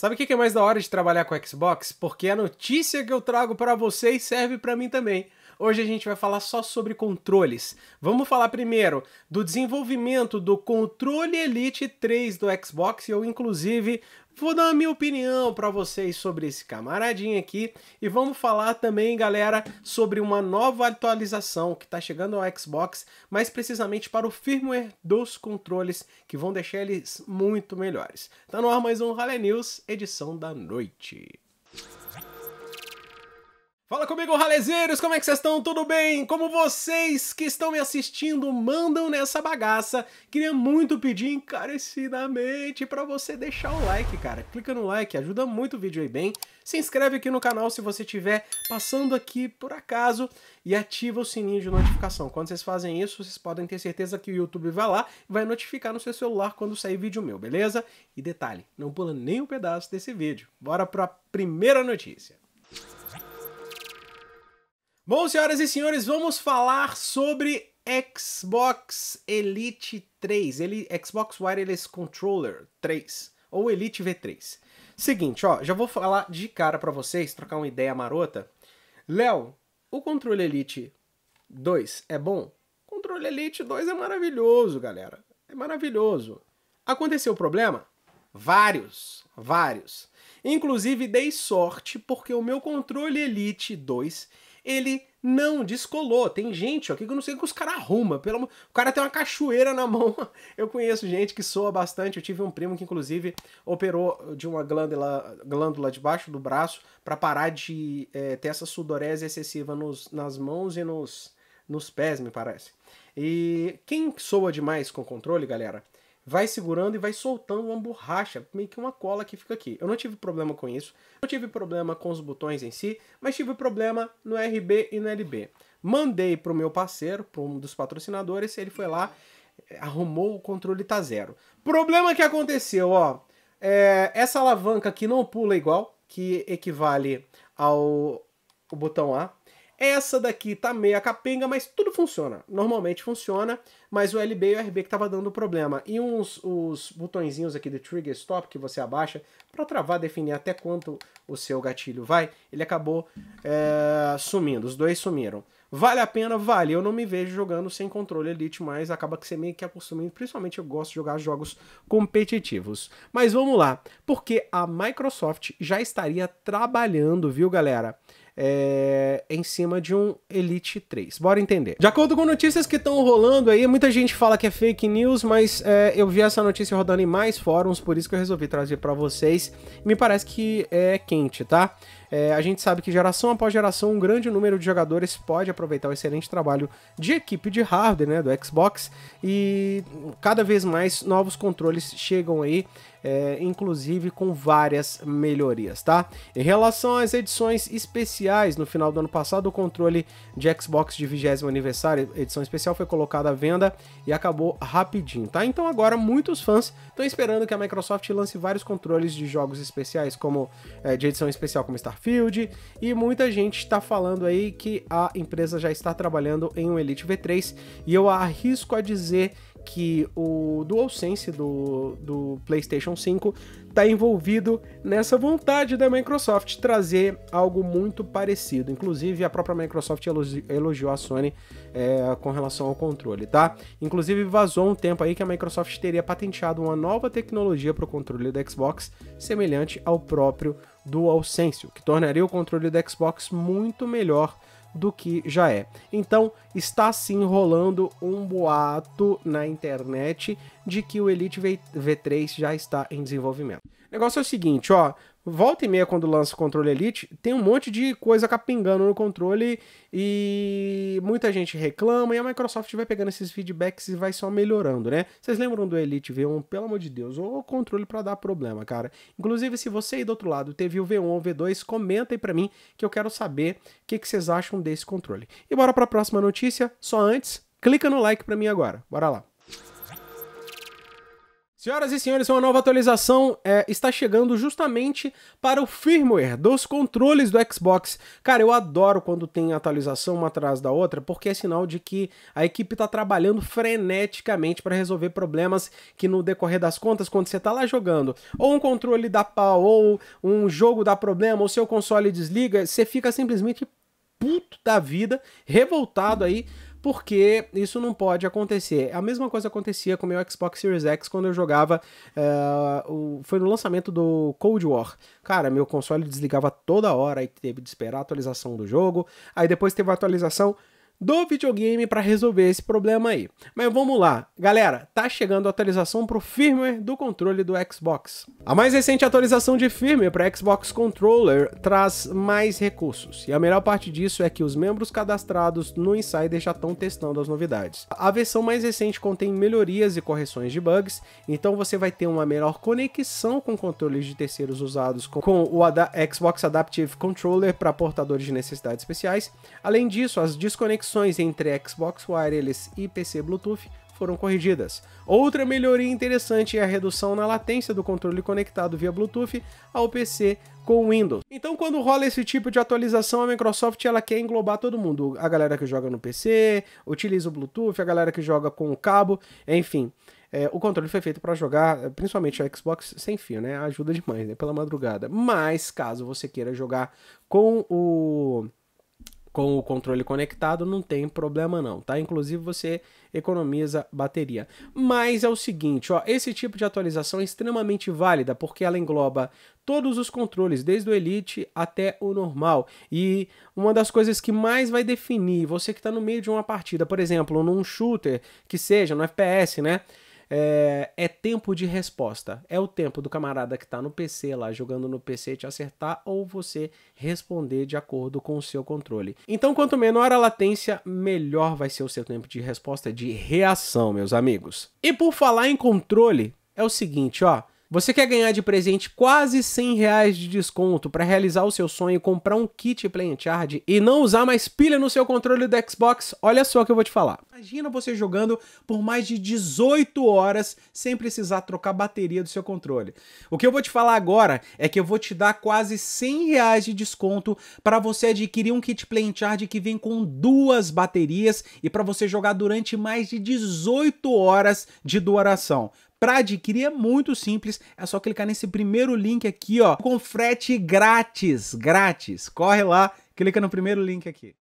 Sabe o que é mais da hora de trabalhar com Xbox? Porque a notícia que eu trago para vocês serve para mim também. Hoje a gente vai falar só sobre controles. Vamos falar primeiro do desenvolvimento do controle Elite 3 do Xbox e eu inclusive vou dar a minha opinião para vocês sobre esse camaradinho aqui e vamos falar também, galera, sobre uma nova atualização que está chegando ao Xbox, mais precisamente para o firmware dos controles, que vão deixar eles muito melhores. Tá no ar mais um Rally News, edição da noite. Fala comigo, ralezeiros! Como é que vocês estão? Tudo bem? Como vocês que estão me assistindo mandam nessa bagaça, queria muito pedir encarecidamente para você deixar o like, cara. Clica no like, ajuda muito o vídeo aí bem. Se inscreve aqui no canal se você estiver passando aqui por acaso e ativa o sininho de notificação. Quando vocês fazem isso, vocês podem ter certeza que o YouTube vai lá e vai notificar no seu celular quando sair vídeo meu, beleza? E detalhe, não pula nem um pedaço desse vídeo. Bora para a primeira notícia. Bom, senhoras e senhores, vamos falar sobre Xbox Elite 3, ele, Xbox Wireless Controller 3, ou Elite V3. Seguinte, ó, já vou falar de cara para vocês, trocar uma ideia marota. Léo, o controle Elite 2 é bom? O controle Elite 2 é maravilhoso, galera. É maravilhoso. Aconteceu o problema? Vários, vários. Inclusive dei sorte porque o meu controle Elite 2 ele não descolou. Tem gente ó, aqui que eu não sei o que os caras arrumam. Pelo... O cara tem uma cachoeira na mão. Eu conheço gente que soa bastante. Eu tive um primo que, inclusive, operou de uma glândula, glândula debaixo do braço para parar de é, ter essa sudorese excessiva nos, nas mãos e nos, nos pés, me parece. E quem soa demais com controle, galera, vai segurando e vai soltando uma borracha, meio que uma cola que fica aqui. Eu não tive problema com isso, não tive problema com os botões em si, mas tive problema no RB e no LB. Mandei para o meu parceiro, para um dos patrocinadores, ele foi lá, eh, arrumou o controle tá zero. Problema que aconteceu, ó, é, essa alavanca aqui não pula igual, que equivale ao o botão A, essa daqui tá meia capenga, mas tudo funciona. Normalmente funciona, mas o LB e o RB que tava dando problema. E uns os botõezinhos aqui do Trigger Stop que você abaixa para travar, definir até quanto o seu gatilho vai, ele acabou é, sumindo. Os dois sumiram. Vale a pena? Vale. Eu não me vejo jogando sem controle Elite, mas acaba que você meio que acostumando. Principalmente eu gosto de jogar jogos competitivos. Mas vamos lá, porque a Microsoft já estaria trabalhando, viu, galera? é, em cima de um Elite 3. Bora entender. De acordo com notícias que estão rolando aí, muita gente fala que é fake news, mas é, eu vi essa notícia rodando em mais fóruns, por isso que eu resolvi trazer para vocês. Me parece que é quente, tá? É, a gente sabe que geração após geração, um grande número de jogadores pode aproveitar o excelente trabalho de equipe de hardware, né, do Xbox, e cada vez mais novos controles chegam aí, é, inclusive com várias melhorias, tá? Em relação às edições especiais, no final do ano passado, o controle de Xbox de 20 aniversário, edição especial, foi colocado à venda e acabou rapidinho, tá? Então agora muitos fãs estão esperando que a Microsoft lance vários controles de jogos especiais, como é, de edição especial, como Starfield, Starfield, e muita gente está falando aí que a empresa já está trabalhando em um Elite V3, e eu arrisco a dizer que o DualSense do, do PlayStation 5 está envolvido nessa vontade da Microsoft trazer algo muito parecido. Inclusive, a própria Microsoft elogiou a Sony é, com relação ao controle, tá? Inclusive, vazou um tempo aí que a Microsoft teria patenteado uma nova tecnologia para o controle do Xbox, semelhante ao próprio DualSense, o que tornaria o controle do Xbox muito melhor do que já é. Então, está sim rolando um boato na internet de que o Elite V3 já está em desenvolvimento. O negócio é o seguinte, ó, Volta e meia, quando lança o controle Elite, tem um monte de coisa capingando no controle e muita gente reclama e a Microsoft vai pegando esses feedbacks e vai só melhorando, né? Vocês lembram do Elite V1? Pelo amor de Deus, o controle para dar problema, cara. Inclusive, se você aí do outro lado teve o V1 ou V2, comenta aí pra mim que eu quero saber o que, que vocês acham desse controle. E bora pra próxima notícia, só antes, clica no like pra mim agora. Bora lá. Senhoras e senhores, uma nova atualização é, está chegando justamente para o firmware dos controles do Xbox. Cara, eu adoro quando tem atualização uma atrás da outra, porque é sinal de que a equipe está trabalhando freneticamente para resolver problemas que no decorrer das contas, quando você está lá jogando, ou um controle dá pau, ou um jogo dá problema, ou seu console desliga, você fica simplesmente puto da vida, revoltado aí, porque isso não pode acontecer. A mesma coisa acontecia com o meu Xbox Series X quando eu jogava. Uh, o, foi no lançamento do Cold War. Cara, meu console desligava toda hora e teve de esperar a atualização do jogo. Aí depois teve a atualização do videogame para resolver esse problema aí. Mas vamos lá, galera, tá chegando a atualização para o firmware do controle do Xbox. A mais recente atualização de firmware para Xbox Controller traz mais recursos, e a melhor parte disso é que os membros cadastrados no Insider já estão testando as novidades. A versão mais recente contém melhorias e correções de bugs, então você vai ter uma melhor conexão com controles de terceiros usados com o Ad Xbox Adaptive Controller para portadores de necessidades especiais. Além disso, as desconexões conexões entre Xbox Wireless e PC Bluetooth foram corrigidas. Outra melhoria interessante é a redução na latência do controle conectado via Bluetooth ao PC com Windows. Então, quando rola esse tipo de atualização, a Microsoft ela quer englobar todo mundo. A galera que joga no PC, utiliza o Bluetooth, a galera que joga com o cabo, enfim. É, o controle foi feito para jogar, principalmente o Xbox sem fio, né? Ajuda demais, né? Pela madrugada. Mas caso você queira jogar com o com o controle conectado não tem problema não, tá? Inclusive você economiza bateria. Mas é o seguinte, ó, esse tipo de atualização é extremamente válida porque ela engloba todos os controles, desde o Elite até o normal. E uma das coisas que mais vai definir você que está no meio de uma partida, por exemplo, num shooter que seja, no FPS, né? É, é tempo de resposta. É o tempo do camarada que está no PC lá, jogando no PC, te acertar ou você responder de acordo com o seu controle. Então, quanto menor a latência, melhor vai ser o seu tempo de resposta de reação, meus amigos. E por falar em controle, é o seguinte, ó. Você quer ganhar de presente quase 100 reais de desconto para realizar o seu sonho e comprar um kit Play Charge e não usar mais pilha no seu controle do Xbox? Olha só o que eu vou te falar. Imagina você jogando por mais de 18 horas sem precisar trocar a bateria do seu controle. O que eu vou te falar agora é que eu vou te dar quase 100 reais de desconto para você adquirir um kit Play Charge que vem com duas baterias e para você jogar durante mais de 18 horas de duração. Para adquirir é muito simples, é só clicar nesse primeiro link aqui, ó, com frete grátis, grátis. Corre lá, clica no primeiro link aqui.